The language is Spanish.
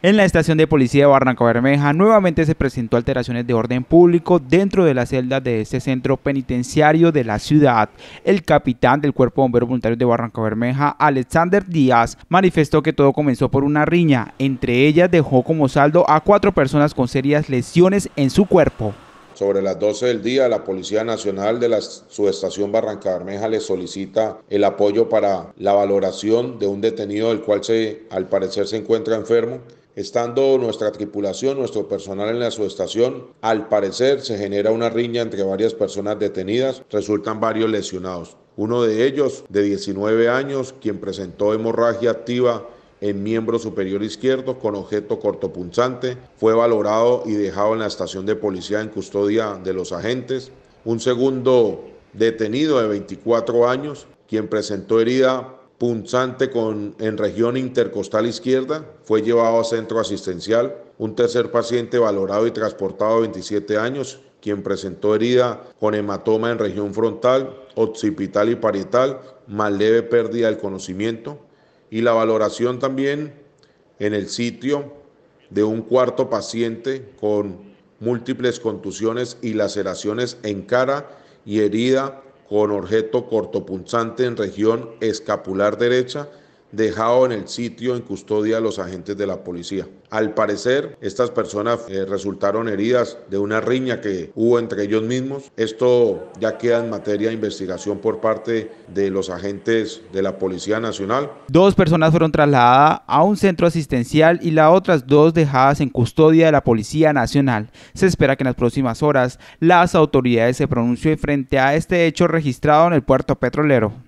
En la estación de policía de Barranca Bermeja nuevamente se presentó alteraciones de orden público dentro de las celdas de este centro penitenciario de la ciudad. El capitán del Cuerpo de Bomberos Voluntarios de Barranca Bermeja, Alexander Díaz, manifestó que todo comenzó por una riña. Entre ellas dejó como saldo a cuatro personas con serias lesiones en su cuerpo. Sobre las 12 del día, la Policía Nacional de la subestación Barranca Bermeja le solicita el apoyo para la valoración de un detenido, el cual se, al parecer se encuentra enfermo. Estando nuestra tripulación, nuestro personal en la subestación, al parecer se genera una riña entre varias personas detenidas, resultan varios lesionados. Uno de ellos, de 19 años, quien presentó hemorragia activa en miembro superior izquierdo con objeto cortopunzante, fue valorado y dejado en la estación de policía en custodia de los agentes. Un segundo detenido de 24 años, quien presentó herida punzante con, en región intercostal izquierda, fue llevado a centro asistencial. Un tercer paciente valorado y transportado a 27 años, quien presentó herida con hematoma en región frontal, occipital y parietal, más leve pérdida del conocimiento. Y la valoración también en el sitio de un cuarto paciente con múltiples contusiones y laceraciones en cara y herida con objeto cortopunzante en región escapular derecha dejado en el sitio en custodia a los agentes de la policía. Al parecer, estas personas eh, resultaron heridas de una riña que hubo entre ellos mismos. Esto ya queda en materia de investigación por parte de los agentes de la Policía Nacional. Dos personas fueron trasladadas a un centro asistencial y las otras dos dejadas en custodia de la Policía Nacional. Se espera que en las próximas horas las autoridades se pronuncien frente a este hecho registrado en el puerto petrolero.